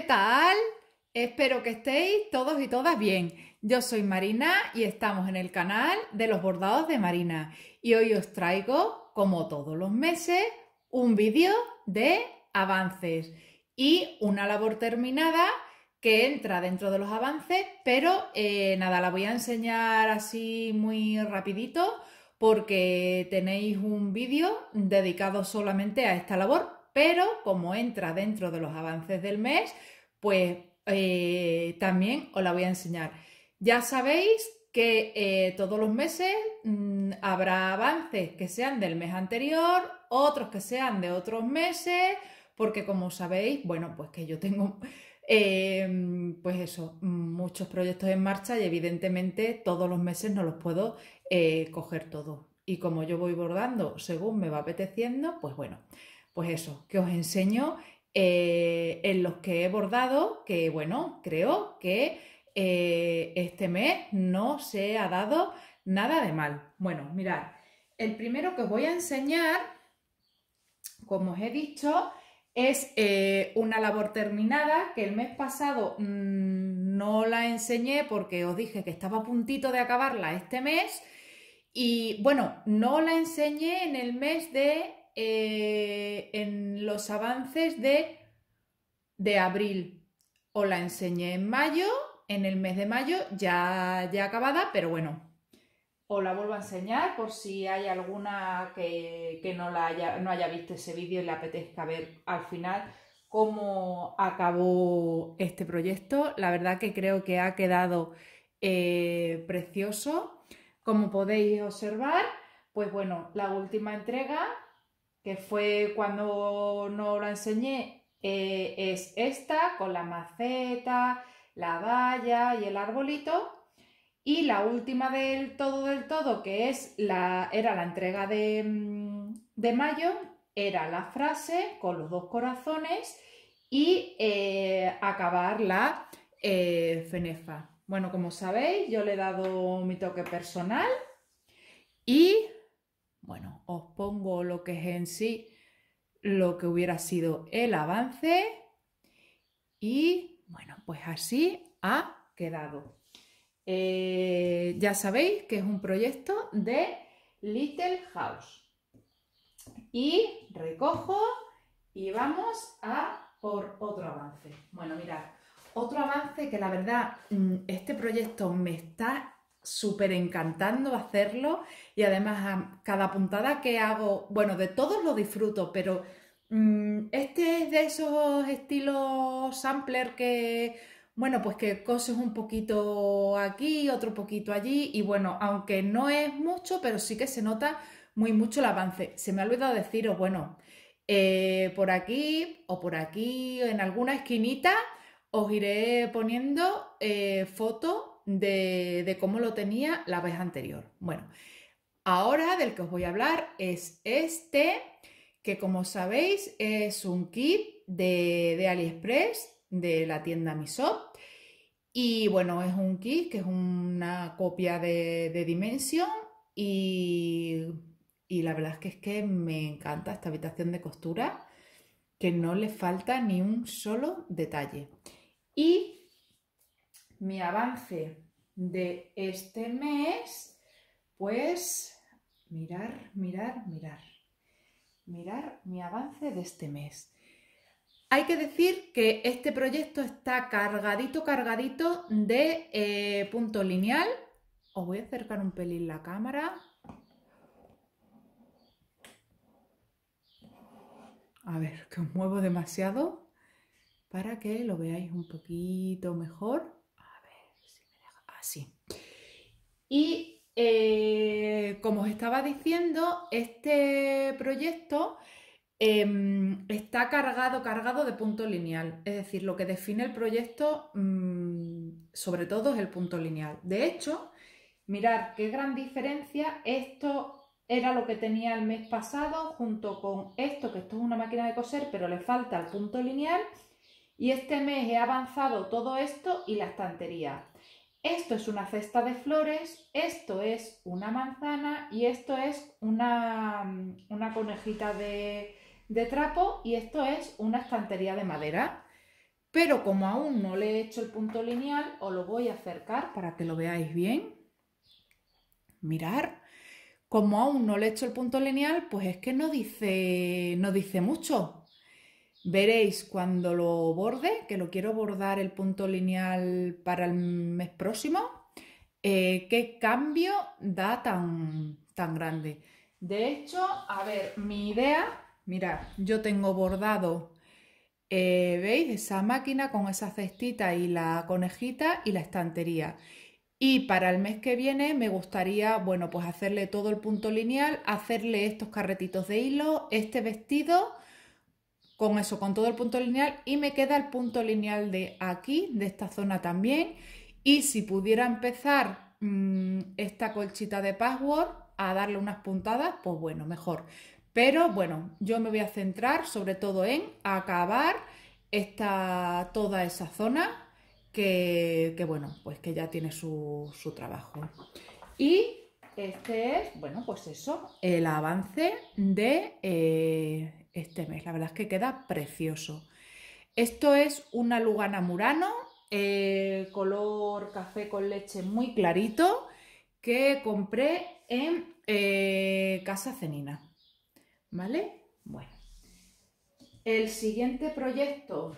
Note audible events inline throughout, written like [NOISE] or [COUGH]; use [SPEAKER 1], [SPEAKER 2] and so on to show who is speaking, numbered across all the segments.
[SPEAKER 1] ¿Qué tal? Espero que estéis todos y todas bien. Yo soy Marina y estamos en el canal de los bordados de Marina y hoy os traigo, como todos los meses, un vídeo de avances y una labor terminada que entra dentro de los avances, pero eh, nada, la voy a enseñar así muy rapidito porque tenéis un vídeo dedicado solamente a esta labor pero como entra dentro de los avances del mes, pues eh, también os la voy a enseñar. Ya sabéis que eh, todos los meses mm, habrá avances que sean del mes anterior, otros que sean de otros meses, porque como sabéis, bueno, pues que yo tengo, [LAUGHS] em, pues eso, muchos proyectos en marcha y evidentemente todos los meses no los puedo eh, coger todos. Y como yo voy bordando según me va apeteciendo, pues bueno, pues eso, que os enseño eh, en los que he bordado, que bueno, creo que eh, este mes no se ha dado nada de mal. Bueno, mirad, el primero que os voy a enseñar, como os he dicho, es eh, una labor terminada que el mes pasado mm, no la enseñé porque os dije que estaba a puntito de acabarla este mes. Y bueno, no la enseñé en el mes de eh, en los avances de, de abril. Os la enseñé en mayo, en el mes de mayo, ya, ya acabada, pero bueno, os la vuelvo a enseñar por si hay alguna que, no, la haya, no haya visto ese vídeo y le apetezca ver al final cómo acabó este proyecto. La verdad que creo que ha quedado eh, precioso. Como podéis observar, pues bueno, la última entrega que fue cuando no la enseñé, eh, es esta con la maceta, la valla y el arbolito. Y la última del todo del todo, que es la, era la entrega de, mm, de mayo, era la frase con los dos corazones y eh, acabar la fenefa. Eh, bueno, como sabéis, yo le he dado mi toque personal y bueno, os pongo lo que es en sí lo que hubiera sido el avance y bueno, pues así ha quedado. Eh, ya sabéis que es un proyecto de Little House. Y recojo y vamos a por otro avance. Bueno, mirad, otro avance que la verdad mm, este proyecto me está súper encantando hacerlo y además cada puntada que hago, bueno, de todos lo disfruto, pero mm, este es de esos estilos sampler que, bueno, pues que coses un poquito aquí, otro poquito allí y bueno, aunque no es mucho, pero sí que se nota muy mucho el avance. Se me ha olvidado deciros, bueno, eh, por aquí o por aquí, en alguna esquinita, os iré poniendo eh, fotos de, cómo lo tenía la vez anterior. Bueno, ahora del que os voy a hablar es este, que como sabéis es un kit de, de AliExpress, de la tienda Misop. Y bueno, es un kit que es una copia de, de Dimension y, y, la verdad es que es que me encanta esta habitación de costura, que no le falta ni un solo detalle. Y mi avance de este mes, pues mirar, mirar, mirar. Mirar mi avance de este mes. Hay que decir que este proyecto está cargadito, cargadito de eh, punto lineal. Os voy a acercar un pelín la cámara. A ver, que os muevo demasiado para que lo veáis un poquito mejor así. Y eh, como os estaba diciendo, este proyecto em, está cargado, cargado de punto lineal. Es decir, lo que define el proyecto mm, sobre todo es el punto lineal. De hecho, mirad qué gran diferencia esto era lo que tenía el mes pasado junto con esto, que esto es una máquina de coser, pero le falta el punto lineal. Y este mes he avanzado todo esto y la estantería esto es una cesta de flores, esto es una manzana y esto es una, mm, conejita de, trapo y esto es una estantería de madera. Pero como aún no le he hecho el punto lineal, os lo voy a acercar para que lo veáis bien. Mirar, como aún no le he hecho el punto lineal, pues es que no dice, no dice mucho. Veréis cuando lo borde, que lo quiero bordar el punto lineal para el mes próximo, eh, qué cambio da tan, tan grande. De hecho, a ver, mi idea, mirad, yo tengo bordado, eh, ¿veis? Esa máquina con esa cestita y la conejita y la estantería. Y para el mes que viene me gustaría, bueno, pues hacerle todo el punto lineal, hacerle estos carretitos de hilo, este vestido con eso, con todo el punto lineal y me queda el punto lineal de aquí, de esta zona también. Y si pudiera empezar mm, esta colchita de password a darle unas puntadas, pues bueno, mejor. Pero bueno, yo me voy a centrar sobre todo en acabar esta, toda esa zona que, bueno, pues que ya tiene su, trabajo. Y este es, bueno, pues eso, el avance de eh, este mes. La verdad es que queda precioso. Esto es una Lugana Murano, eh, color café con leche muy clarito, que compré en eh, Casa Cenina. ¿Vale? Bueno. El siguiente proyecto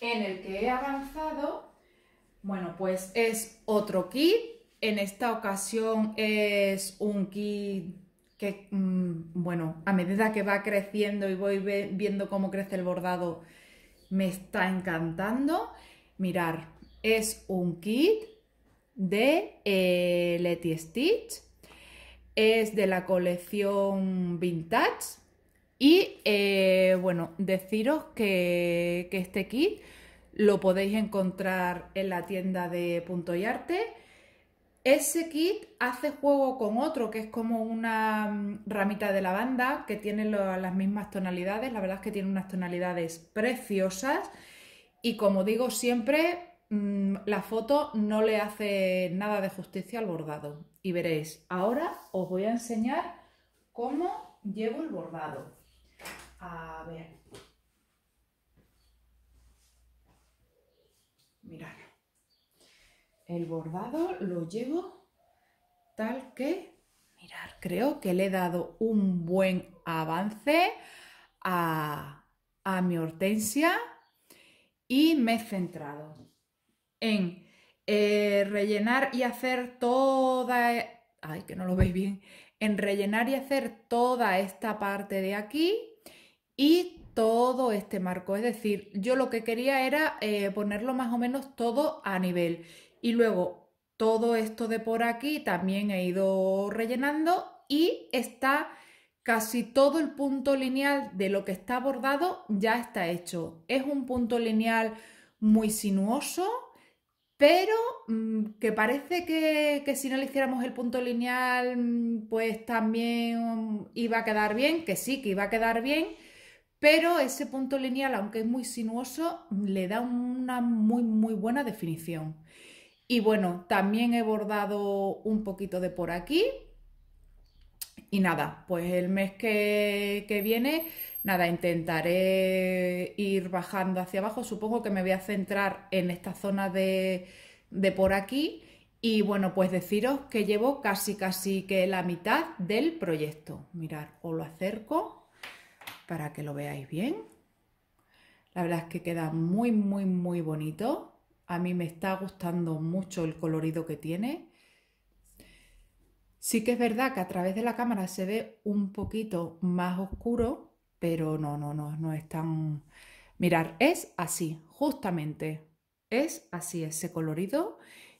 [SPEAKER 1] en el que he avanzado, bueno, pues es otro kit. En esta ocasión es un kit que, mm, bueno, a medida que va creciendo y voy viendo cómo crece el bordado, me está encantando. Mirar, es un kit de eh, Letty Stitch, es de la colección Vintage y, eh, bueno, deciros que, que, este kit lo podéis encontrar en la tienda de Punto y Arte ese kit hace juego con otro que es como una mm, ramita de lavanda que tiene las mismas tonalidades. La verdad es que tiene unas tonalidades preciosas y como digo siempre, mm, la foto no le hace nada de justicia al bordado. Y veréis, ahora os voy a enseñar cómo llevo el bordado. A ver. Mirad. El bordado lo llevo tal que, mirar, creo que le he dado un buen avance a, mi hortensia y me he centrado en eh, rellenar y hacer toda... Ay, que no lo veis bien. En rellenar y hacer toda esta parte de aquí y todo este marco. Es decir, yo lo que quería era eh, ponerlo más o menos todo a nivel. Y luego todo esto de por aquí también he ido rellenando y está casi todo el punto lineal de lo que está bordado ya está hecho. Es un punto lineal muy sinuoso, pero mm, que parece que, que, si no le hiciéramos el punto lineal, mm, pues también mm, iba a quedar bien, que sí, que iba a quedar bien, pero ese punto lineal, aunque es muy sinuoso, le da una muy, muy buena definición. Y bueno, también he bordado un poquito de por aquí. Y nada, pues el mes que, viene, nada, intentaré ir bajando hacia abajo. Supongo que me voy a centrar en esta zona de, de por aquí. Y bueno, pues deciros que llevo casi casi que la mitad del proyecto. Mirad, os lo acerco para que lo veáis bien. La verdad es que queda muy, muy, muy bonito. A mí me está gustando mucho el colorido que tiene. Sí que es verdad que a través de la cámara se ve un poquito más oscuro, pero no, no, no, no es tan... Mirar, es así, justamente. Es así ese colorido.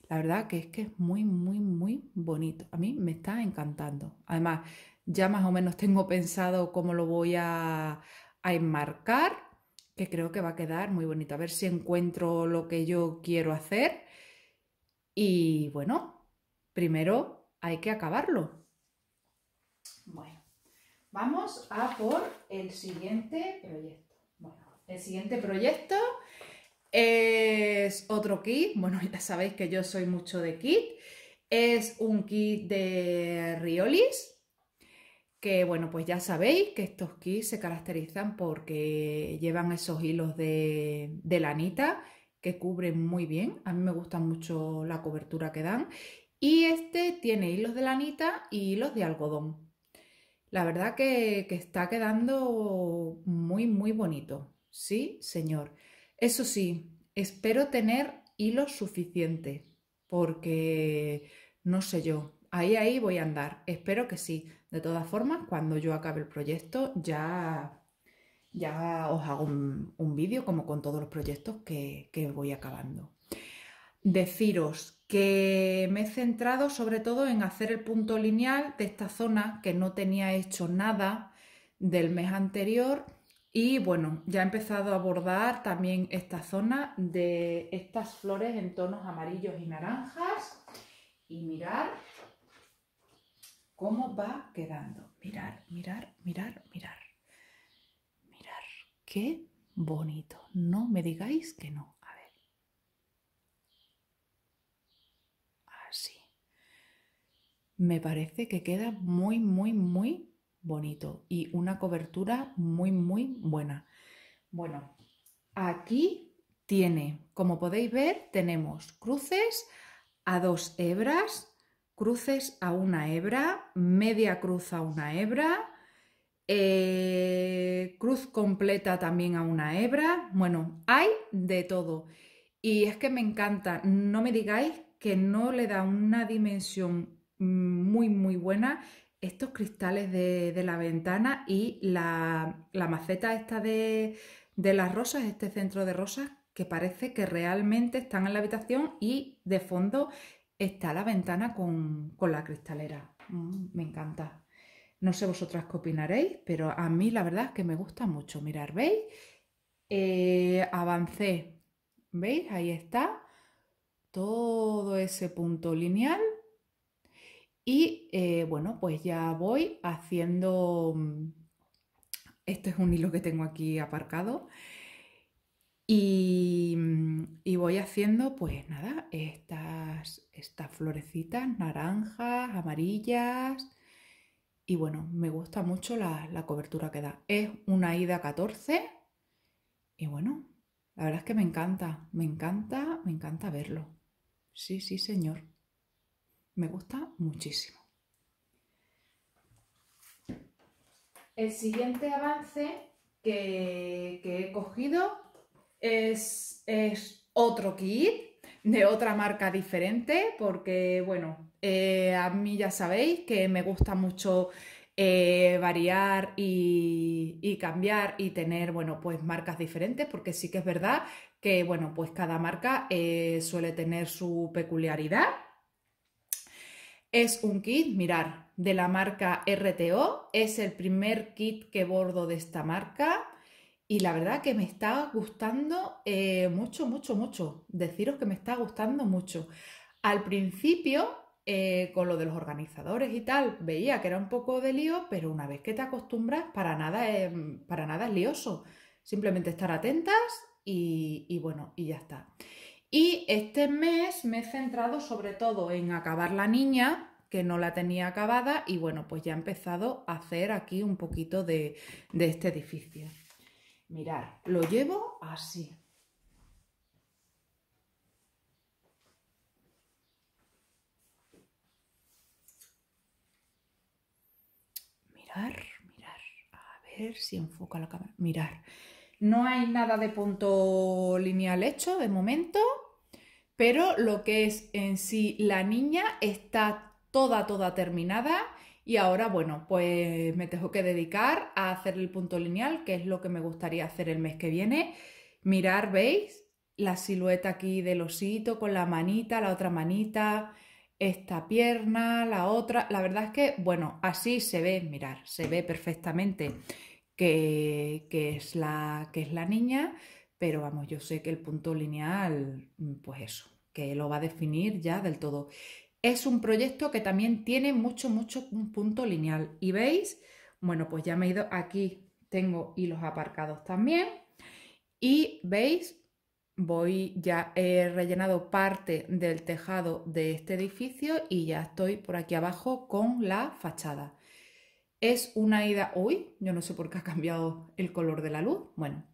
[SPEAKER 1] La verdad que es que es muy, muy, muy bonito. A mí me está encantando. Además, ya más o menos tengo pensado cómo lo voy a, a enmarcar que creo que va a quedar muy bonito. A ver si encuentro lo que yo quiero hacer. Y bueno, primero hay que acabarlo. Bueno, vamos a por el siguiente proyecto. Bueno, el siguiente proyecto es otro kit. Bueno, ya sabéis que yo soy mucho de kit. Es un kit de Riolis, que bueno, pues ya sabéis que estos kits se caracterizan porque llevan esos hilos de, lanita que cubren muy bien. A mí me gusta mucho la cobertura que dan. Y este tiene hilos de lanita y hilos de algodón. La verdad que, que está quedando muy, muy bonito. Sí, señor. Eso sí, espero tener hilos suficientes porque, no sé yo, ahí, ahí voy a andar. Espero que sí. De todas formas, cuando yo acabe el proyecto, ya, ya os hago un, vídeo como con todos los proyectos que, que voy acabando. Deciros que me he centrado sobre todo en hacer el punto lineal de esta zona que no tenía hecho nada del mes anterior y bueno, ya he empezado a abordar también esta zona de estas flores en tonos amarillos y naranjas y mirar cómo va quedando. Mirar, mirar, mirar, mirar. Mirar, qué bonito. No me digáis que no. A ver. Así. Me parece que queda muy, muy, muy bonito y una cobertura muy, muy buena. Bueno, aquí tiene, como podéis ver, tenemos cruces a dos hebras cruces a una hebra, media cruz a una hebra, eh, cruz completa también a una hebra. Bueno, hay de todo. Y es que me encanta, no me digáis que no le da una dimensión mm, muy, muy buena estos cristales de, de la ventana y la, maceta esta de, de las rosas, este centro de rosas, que parece que realmente están en la habitación y de fondo está la ventana con, con la cristalera. Mm, me encanta. No sé vosotras qué opinaréis, pero a mí la verdad es que me gusta mucho. Mirar, ¿veis? Eh, avancé, ¿veis? Ahí está todo ese punto lineal. Y eh, bueno, pues ya voy haciendo... Mm, este es un hilo que tengo aquí aparcado. Mm, y, voy haciendo, pues nada, estas, estas florecitas naranjas, amarillas. Y bueno, me gusta mucho la, cobertura que da. Es una ida 14. Y bueno, la verdad es que me encanta, me encanta, me encanta verlo. Sí, sí, señor. Me gusta muchísimo. El siguiente avance que he cogido es, otro kit de otra marca diferente, porque bueno, eh, a mí ya sabéis que me gusta mucho eh, variar y, cambiar y tener, bueno, pues marcas diferentes, porque sí que es verdad que, bueno, pues cada marca eh, suele tener su peculiaridad. Es un kit, mirar, de la marca RTO, es el primer kit que bordo de esta marca, y la verdad que me está gustando eh, mucho, mucho, mucho. Deciros que me está gustando mucho. Al principio, eh, con lo de los organizadores y tal, veía que era un poco de lío, pero una vez que te acostumbras, para nada, para nada es lioso. Simplemente estar atentas y, bueno, y ya está. Y este mes me he centrado sobre todo en acabar la niña, que no la tenía acabada, y bueno, pues ya he empezado a hacer aquí un poquito de este edificio. Mirar, lo llevo así. Mirar, mirar. A ver si enfoca la cámara. Mirar. No hay nada de punto lineal hecho de momento, pero lo que es en sí la niña está toda, toda terminada y ahora, bueno, pues me tengo que dedicar a hacer el punto lineal, que es lo que me gustaría hacer el mes que viene. Mirar, ¿veis? La silueta aquí del osito con la manita, la otra manita, esta pierna, la otra. La verdad es que, bueno, así se ve, mirar, se ve perfectamente que, que, es, la, que es la niña, pero vamos, yo sé que el punto lineal, pues eso, que lo va a definir ya del todo es un proyecto que también tiene mucho, mucho un punto lineal. Y veis, bueno, pues ya me he ido aquí, tengo hilos aparcados también. Y veis, voy, ya he rellenado parte del tejado de este edificio y ya estoy por aquí abajo con la fachada. Es una ida, uy, yo no sé por qué ha cambiado el color de la luz, bueno,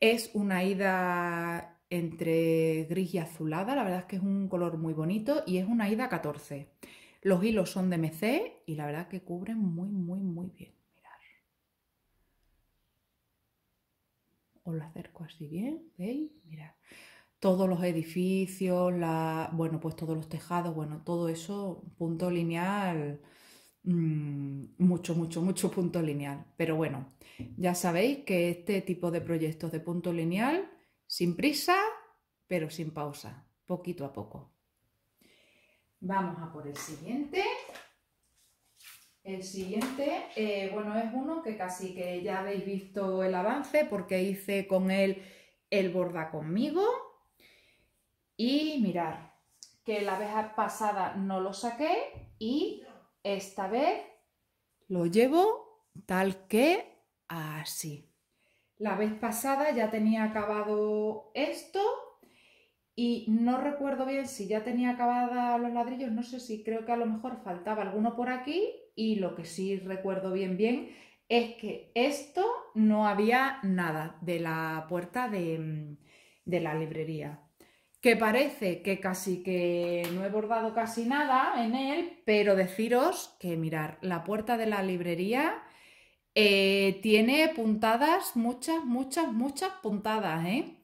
[SPEAKER 1] es una ida entre gris y azulada, la verdad es que es un color muy bonito y es una ida 14. Los hilos son de MC y la verdad que cubren muy, muy, muy bien. Os lo acerco así bien, ¿veis? Mirad. Todos los edificios, bueno, pues todos los tejados, bueno, todo eso, punto lineal, mm, mucho, mucho, mucho punto lineal. Pero bueno, ya sabéis que este tipo de proyectos de punto lineal sin prisa, pero sin pausa, poquito a poco. Vamos a por el siguiente. El siguiente, eh, bueno, es uno que casi que ya habéis visto el avance porque hice con él el borda conmigo. Y mirar que la vez pasada no lo saqué y esta vez lo llevo tal que así. La vez pasada ya tenía acabado esto y no recuerdo bien si ya tenía acabada los ladrillos, no sé si creo que a lo mejor faltaba alguno por aquí y lo que sí recuerdo bien bien es que esto no había nada de la puerta de, de la librería que parece que casi que no he bordado casi nada en él, pero deciros que mirar, la puerta de la librería eh, tiene puntadas, muchas, muchas, muchas puntadas, ¿eh?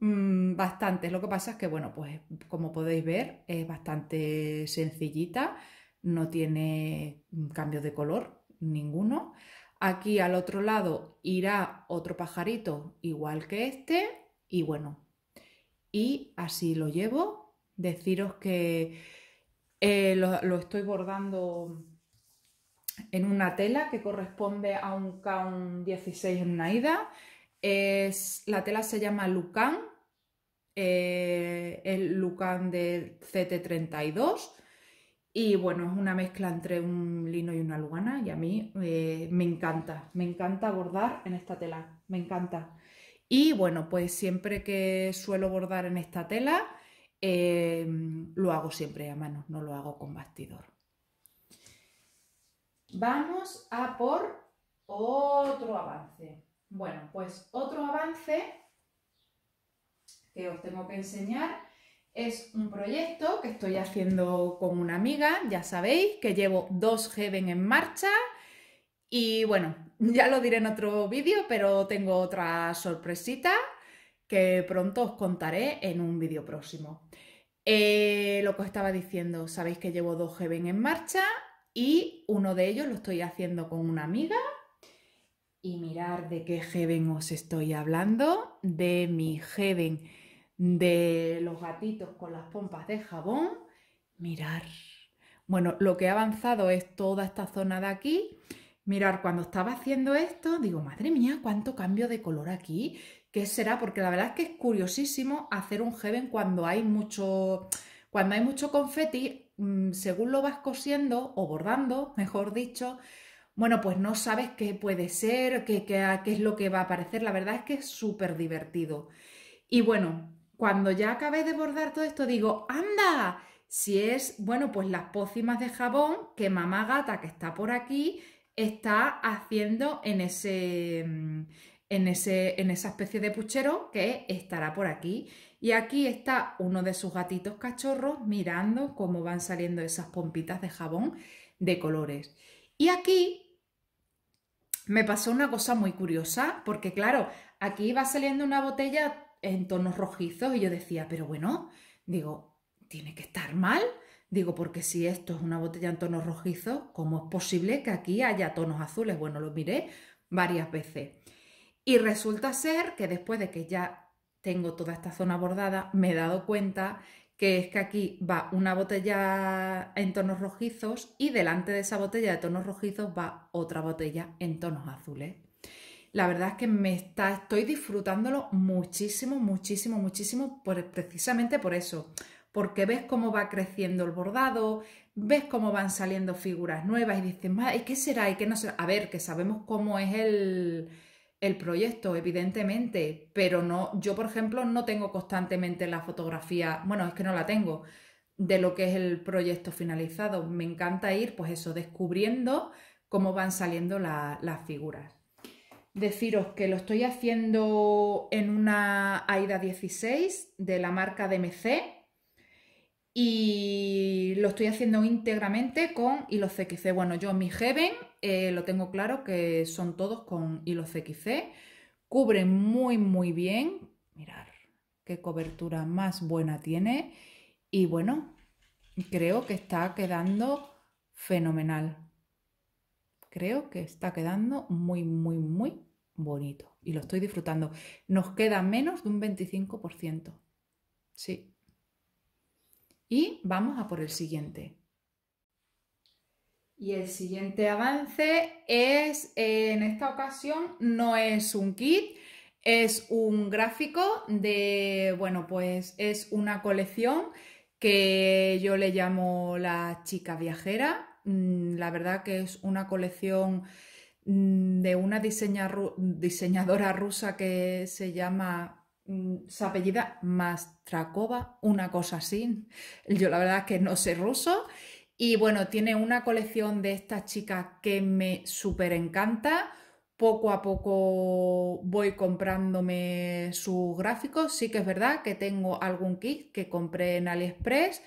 [SPEAKER 1] Mm, bastantes. Lo que pasa es que, bueno, pues como podéis ver, es bastante sencillita, no tiene mm, cambios de color ninguno. Aquí al otro lado irá otro pajarito igual que este y bueno, y así lo llevo. Deciros que eh, lo estoy bordando en una tela que corresponde a un count 16 en Naida. Es, la tela se llama Lucan, el eh, Lucan de CT32. Y bueno, es una mezcla entre un lino y una lugana y a mí eh, me encanta, me encanta bordar en esta tela, me encanta. Y bueno, pues siempre que suelo bordar en esta tela, eh, lo hago siempre a mano, no lo hago con bastidor. Vamos a por otro avance. Bueno, pues otro avance que os tengo que enseñar es un proyecto que estoy haciendo con una amiga, ya sabéis, que llevo dos Heaven en marcha y bueno, [LAUGHS] ya lo diré en otro vídeo, pero tengo otra sorpresita que pronto os contaré en un vídeo próximo. Eh, lo que os estaba diciendo, sabéis que llevo dos Heaven en marcha y uno de ellos lo estoy haciendo con una amiga. Y mirar de qué Heaven os estoy hablando, de mi Heaven de los gatitos con las pompas de jabón. Mirar. Bueno, lo que he avanzado es toda esta zona de aquí. Mirar, cuando estaba haciendo esto, digo, madre mía, cuánto cambio de color aquí. ¿Qué será? Porque la verdad es que es curiosísimo hacer un heaven cuando hay mucho, cuando hay mucho confeti, Mm, según lo vas cosiendo o bordando, mejor dicho, bueno, pues no sabes qué puede ser, qué, qué, es lo que va a aparecer. La verdad es que es súper divertido. Y bueno, cuando ya acabé de bordar todo esto, digo, anda, si es, bueno, pues las pócimas de jabón que mamá gata que está por aquí está haciendo en ese, mm, en, esa especie de puchero que estará por aquí. Y aquí está uno de sus gatitos cachorros mirando cómo van saliendo esas pompitas de jabón de colores. Y aquí me pasó una cosa muy curiosa, porque claro, aquí va saliendo una botella en tonos rojizos y yo decía, pero bueno, digo, tiene que estar mal. Digo, porque si esto es una botella en tonos rojizos, ¿cómo es posible que aquí haya tonos azules? Bueno, lo miré varias veces. Y resulta ser que después de que ya tengo toda esta zona bordada, me he dado cuenta que es que aquí va una botella en tonos rojizos y delante de esa botella de tonos rojizos va otra botella en tonos azules. La verdad es que me está, estoy disfrutándolo muchísimo, muchísimo, muchísimo precisamente por eso, porque ves cómo va creciendo el bordado, ves cómo van saliendo figuras nuevas y dices, ¿y qué será? ¿Y qué no será? A ver, que sabemos cómo es el, el proyecto, evidentemente, pero no, yo por ejemplo no tengo constantemente la fotografía, bueno, es que no la tengo, de lo que es el proyecto finalizado. Me encanta ir, pues eso, descubriendo cómo van saliendo las figuras. Deciros que lo estoy haciendo en una AIDA 16 de la marca DMC y lo estoy haciendo íntegramente con y los CQC. Bueno, yo mi Heaven eh, lo tengo claro que son todos con hilo CXC, cubren muy muy bien, mirar qué cobertura más buena tiene y bueno, creo que está quedando fenomenal. Creo que está quedando muy muy muy bonito y lo estoy disfrutando. Nos queda menos de un 25%. Sí. Y vamos a por el siguiente. Y el siguiente avance es, eh, en esta ocasión, no es un kit, es un gráfico de, bueno, pues es una colección que yo le llamo la chica viajera. Mm, la verdad que es una colección mm, de una diseñadora rusa que se llama, mm, su apellida Mastrakova, una cosa así. Yo la verdad que no sé ruso y bueno, tiene una colección de estas chicas que me súper encanta. Poco a poco voy comprándome sus gráficos. Sí que es verdad que tengo algún kit que compré en AliExpress.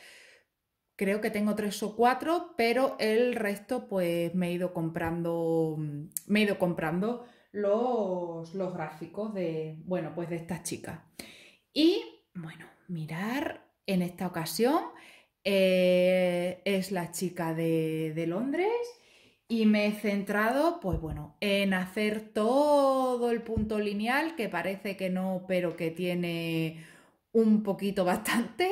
[SPEAKER 1] Creo que tengo tres o cuatro, pero el resto pues me he ido comprando, me ido comprando los, los gráficos de, bueno, pues de estas chicas. Y bueno, mirar en esta ocasión eh, es la chica de, de, Londres y me he centrado, pues bueno, en hacer todo el punto lineal, que parece que no, pero que tiene un poquito bastante.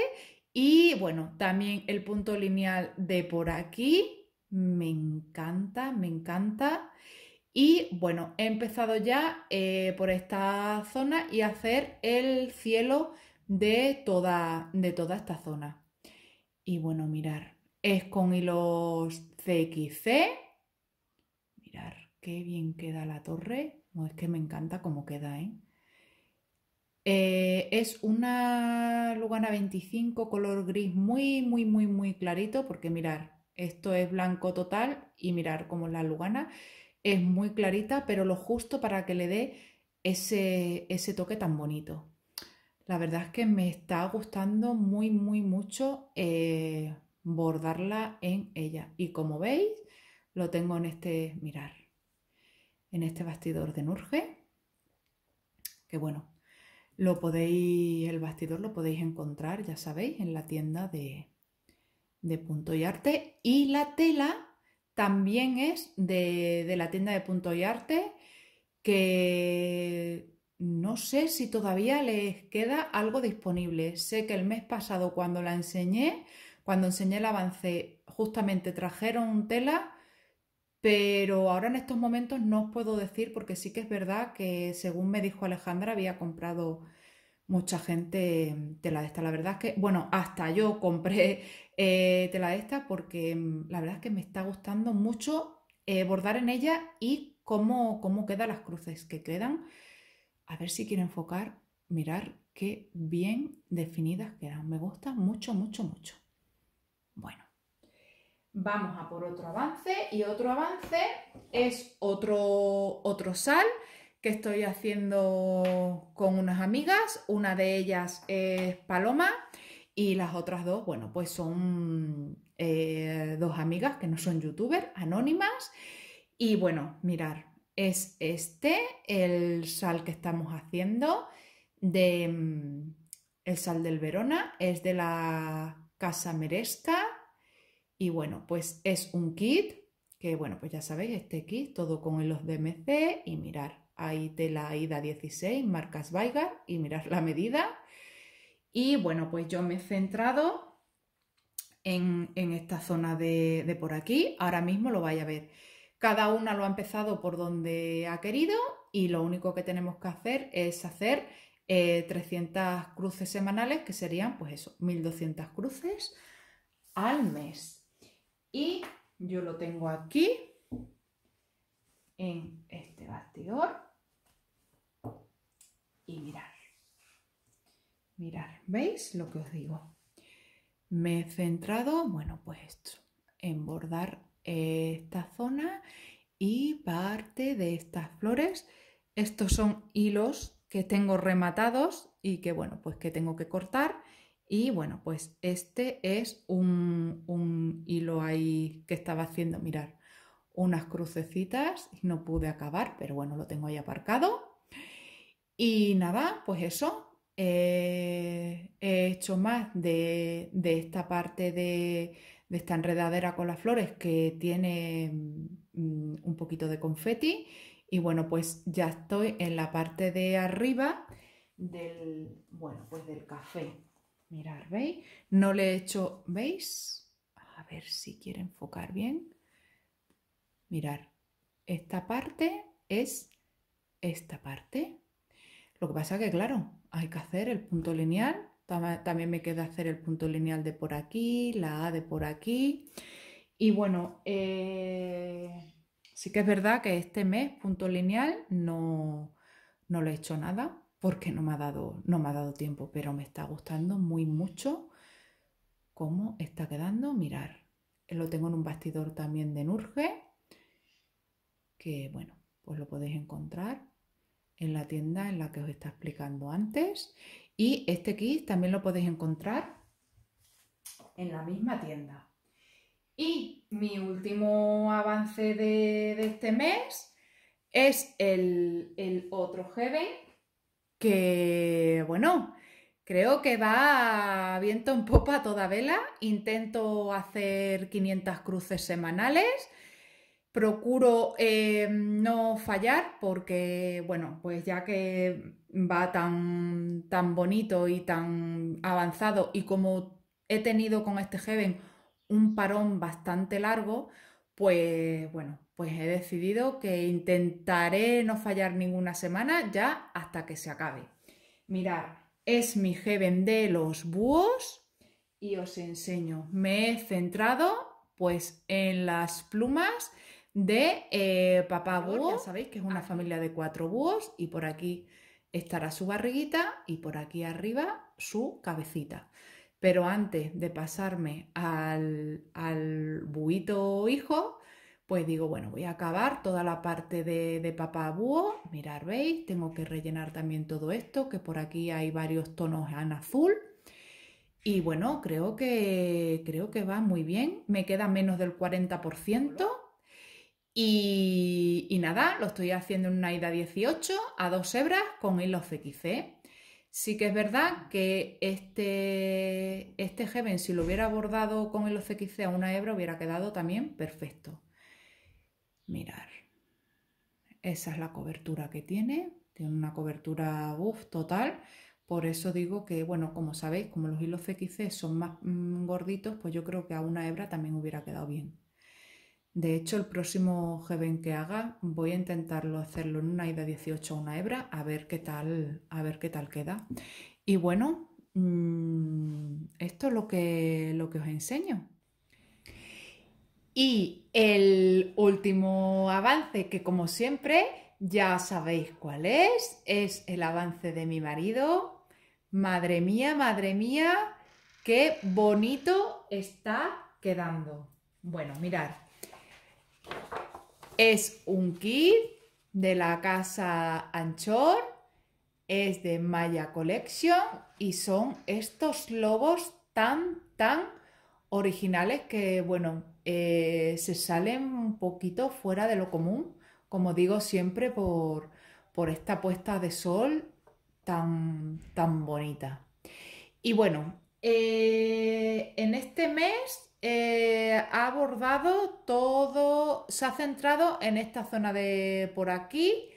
[SPEAKER 1] Y bueno, también el punto lineal de por aquí, me encanta, me encanta. Y bueno, he empezado ya eh, por esta zona y hacer el cielo de toda, de toda esta zona. Y bueno, mirar, es con hilos CXC. Mirar, qué bien queda la torre. es que me encanta cómo queda, ¿eh? eh es una Lugana 25 color gris muy, muy, muy, muy clarito, porque mirar, esto es blanco total y mirar cómo la Lugana es muy clarita, pero lo justo para que le dé ese, ese toque tan bonito la verdad es que me está gustando muy, muy mucho eh, bordarla en ella. Y como veis, lo tengo en este, mirar, en este bastidor de Nurge, que bueno, lo podéis, el bastidor lo podéis encontrar, ya sabéis, en la tienda de, Punto y Arte. Y la tela también es de, de la tienda de Punto y Arte, que no sé si todavía les queda algo disponible. Sé que el mes pasado cuando la enseñé, cuando enseñé el avance, justamente trajeron tela, pero ahora en estos momentos no os puedo decir porque sí que es verdad que según me dijo Alejandra había comprado mucha gente tela de esta. La verdad es que, bueno, hasta yo compré eh, tela de esta porque mm, la verdad es que me está gustando mucho eh, bordar en ella y cómo quedan las cruces que quedan a ver si quiero enfocar, mirar qué bien definidas quedan. Me gusta mucho, mucho, mucho. Bueno, vamos a por otro avance y otro avance es otro, otro sal que estoy haciendo con unas amigas. Una de ellas es Paloma y las otras dos, bueno, pues son eh, dos amigas que no son youtubers, anónimas. Y bueno, mirar, es este, el sal que estamos haciendo de mm, el sal del Verona, es de la Casa Meresca y bueno, pues es un kit que bueno, pues ya sabéis, este kit todo con los DMC, y mirar, ahí tela Ida 16, marcas Vaigar y mirar la medida. Y bueno, pues yo me he centrado en, esta zona de, de por aquí, ahora mismo lo vais a ver. Cada una lo ha empezado por donde ha querido y lo único que tenemos que hacer es hacer 300 eh, cruces semanales, que serían pues eso, 1200 cruces al mes. Y yo lo tengo aquí en este bastidor. Y mirar, mirad. ¿veis lo que os digo? Me he centrado, bueno, pues en bordar esta zona y parte de estas flores. Estos son hilos que tengo rematados y que bueno, pues que tengo que cortar. Y bueno, pues este es un, un hilo ahí que estaba haciendo, mirar, unas crucecitas y no pude acabar, pero bueno, lo tengo ahí aparcado. Y nada, pues eso, eh, he hecho más de, de esta parte de, de esta enredadera con las flores que tiene mm, mm, un poquito de confeti y bueno pues ya estoy en la parte de arriba del bueno pues del café mirar veis no le he hecho veis a ver si quiere enfocar bien mirar esta parte es esta parte lo que pasa que claro hay que hacer el punto lineal también me queda hacer el punto lineal de por aquí, la A de por aquí. Y bueno, eh, sí que es verdad que este mes punto lineal no, lo le he hecho nada porque no me, ha dado, no me ha dado tiempo, pero me está gustando muy mucho cómo está quedando. Mirar, lo tengo en un bastidor también de Nurge, que bueno, pues lo podéis encontrar en la tienda en la que os está explicando antes. Y este kit también lo podéis encontrar en la misma tienda. Y mi último avance de, este mes es el, otro Heaven, que bueno, creo que va viento en popa toda vela. Intento hacer 500 cruces semanales Procuro eh, no fallar porque, bueno, pues ya que va tan, tan bonito y tan avanzado y como he tenido con este Heaven un parón bastante largo, pues bueno, pues he decidido que intentaré no fallar ninguna semana ya hasta que se acabe. Mirad, es mi Heaven de los búhos y os enseño. Me he centrado pues en las plumas de eh, papá búho. Ya sabéis que es una familia de cuatro búhos y por aquí estará su barriguita y por aquí arriba su cabecita. Pero antes de pasarme al, al buito hijo, pues digo, bueno, voy a acabar toda la parte de, de papá búho. Mirar, veis, tengo que rellenar también todo esto, que por aquí hay varios tonos en azul. Y bueno, creo que, creo que va muy bien. Me queda menos del 40%. Y, nada, lo estoy haciendo en una ida 18 a dos hebras con hilos CXC. Sí que es verdad que este, este si lo hubiera bordado con hilos CXC a una hebra, hubiera quedado también perfecto. Mirar, esa es la cobertura que tiene. Tiene una cobertura buff total. Por eso digo que, bueno, como sabéis, como los hilos CXC son más mm, gorditos, pues yo creo que a una hebra también hubiera quedado bien. De hecho, el próximo g que haga voy a intentarlo hacerlo en una ida 18 a una hebra, a ver qué tal, a ver qué tal queda. Y bueno, mm, esto es lo que, lo que os enseño. Y el último avance, que como siempre ya sabéis cuál es, es el avance de mi marido. Madre mía, madre mía, qué bonito está quedando. Bueno, mirad. Es un kit de la casa Anchor, es de Maya Collection y son estos lobos tan, tan originales que, bueno, eh, se salen un poquito fuera de lo común, como digo siempre, por, por esta puesta de sol tan, tan bonita. Y bueno, eh, en este mes eh, ha abordado todo, se ha centrado en esta zona de por aquí,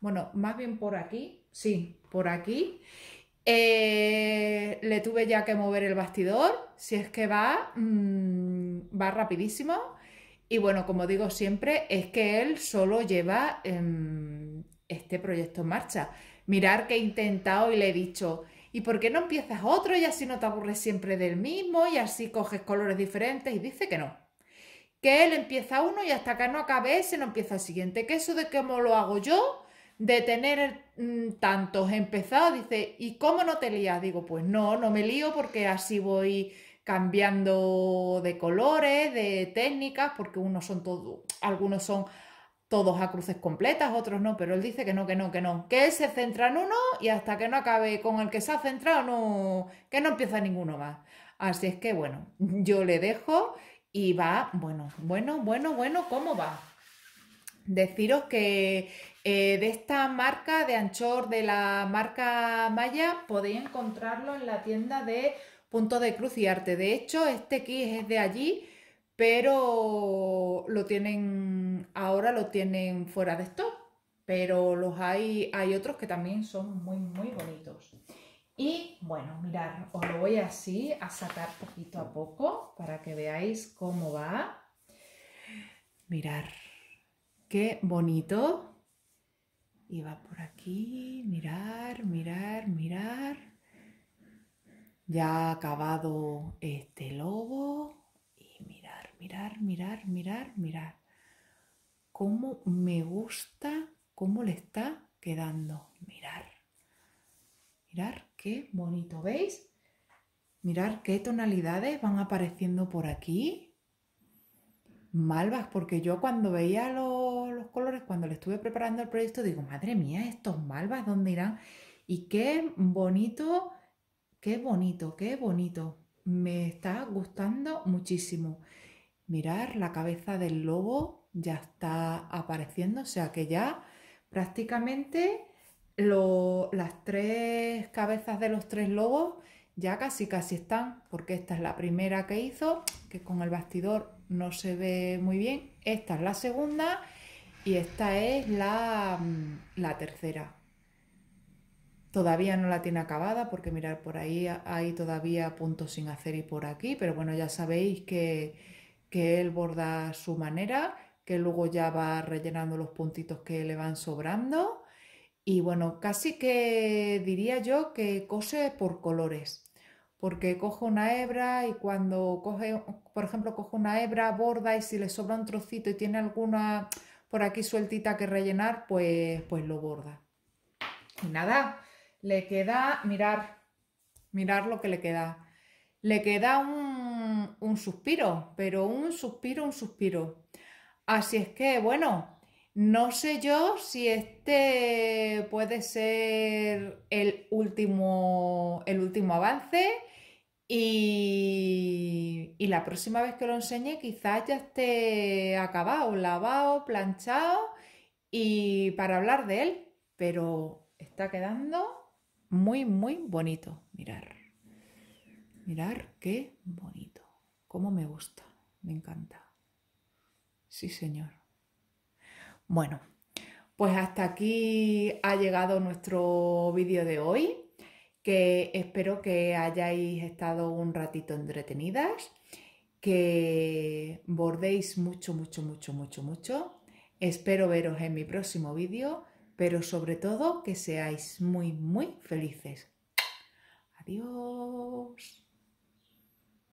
[SPEAKER 1] bueno, más bien por aquí, sí, por aquí. Eh, le tuve ya que mover el bastidor, si es que va, mm, va rapidísimo. Y bueno, como digo siempre, es que él solo lleva em, este proyecto en marcha. Mirar que he intentado y le he dicho, ¿Y por qué no empiezas otro y así no te aburres siempre del mismo y así coges colores diferentes? Y dice que no. Que él empieza uno y hasta que no acabe ese no empieza el siguiente. Que eso de cómo lo hago yo, de tener mm, tantos empezados, dice, ¿y cómo no te lías? Digo, pues no, no me lío porque así voy cambiando de colores, de técnicas, porque unos son todos, algunos son todos a cruces completas, otros no, pero él dice que no, que no, que no, que él se centra en uno y hasta que no acabe con el que se ha centrado, no, que no empieza ninguno más. Así es que bueno, yo le dejo y va, bueno, bueno, bueno, bueno, ¿cómo va? Deciros que eh, de esta marca de Anchor, de la marca Maya, podéis encontrarlo en la tienda de Punto de Cruz y Arte. De hecho, este kit es de allí, pero lo tienen Mm, ahora lo tienen fuera de stock, pero los hay, hay otros que también son muy, muy bonitos. Y bueno, mirar, os lo voy así a sacar poquito a poco para que veáis cómo va. Mirar, qué bonito. Y va por aquí, mirar, mirar, mirar. Ya ha acabado este lobo. Y mirar, mirar, mirar, mirar, mirar cómo me gusta, cómo le está quedando. Mirar. Mirar qué bonito, ¿veis? Mirar qué tonalidades van apareciendo por aquí. Malvas, porque yo cuando veía los, colores, cuando le estuve preparando el proyecto, digo, madre mía, estos malvas, ¿dónde irán? Y qué bonito, qué bonito, qué bonito. Me está gustando muchísimo. Mirar la cabeza del lobo, ya está apareciendo, o sea que ya prácticamente las tres cabezas de los tres lobos ya casi casi están, porque esta es la primera que hizo, que con el bastidor no se ve muy bien, esta es la segunda y esta es la, mm, la tercera. Todavía no la tiene acabada porque mirar por ahí hay todavía puntos sin hacer y por aquí, pero bueno, ya sabéis que, que él borda su manera que luego ya va rellenando los puntitos que le van sobrando. Y bueno, casi que diría yo que cose por colores, porque cojo una hebra y cuando coge, por ejemplo, cojo una hebra, borda y si le sobra un trocito y tiene alguna por aquí sueltita que rellenar, pues, pues lo borda. Y nada, le queda, mirar, mirar lo que le queda. Le queda un, un suspiro, pero un suspiro, un suspiro. Así es que, bueno, no sé yo si este puede ser el último, el último avance y, y, la próxima vez que lo enseñe quizás ya esté acabado, lavado, planchado y para hablar de él, pero está quedando muy, muy bonito. Mirar, mirar qué bonito, cómo me gusta, me encanta. Sí, señor. Bueno, pues hasta aquí ha llegado nuestro vídeo de hoy, que espero que hayáis estado un ratito entretenidas, que bordéis mucho, mucho, mucho, mucho, mucho. Espero veros en mi próximo vídeo, pero sobre todo que seáis muy, muy felices. Adiós.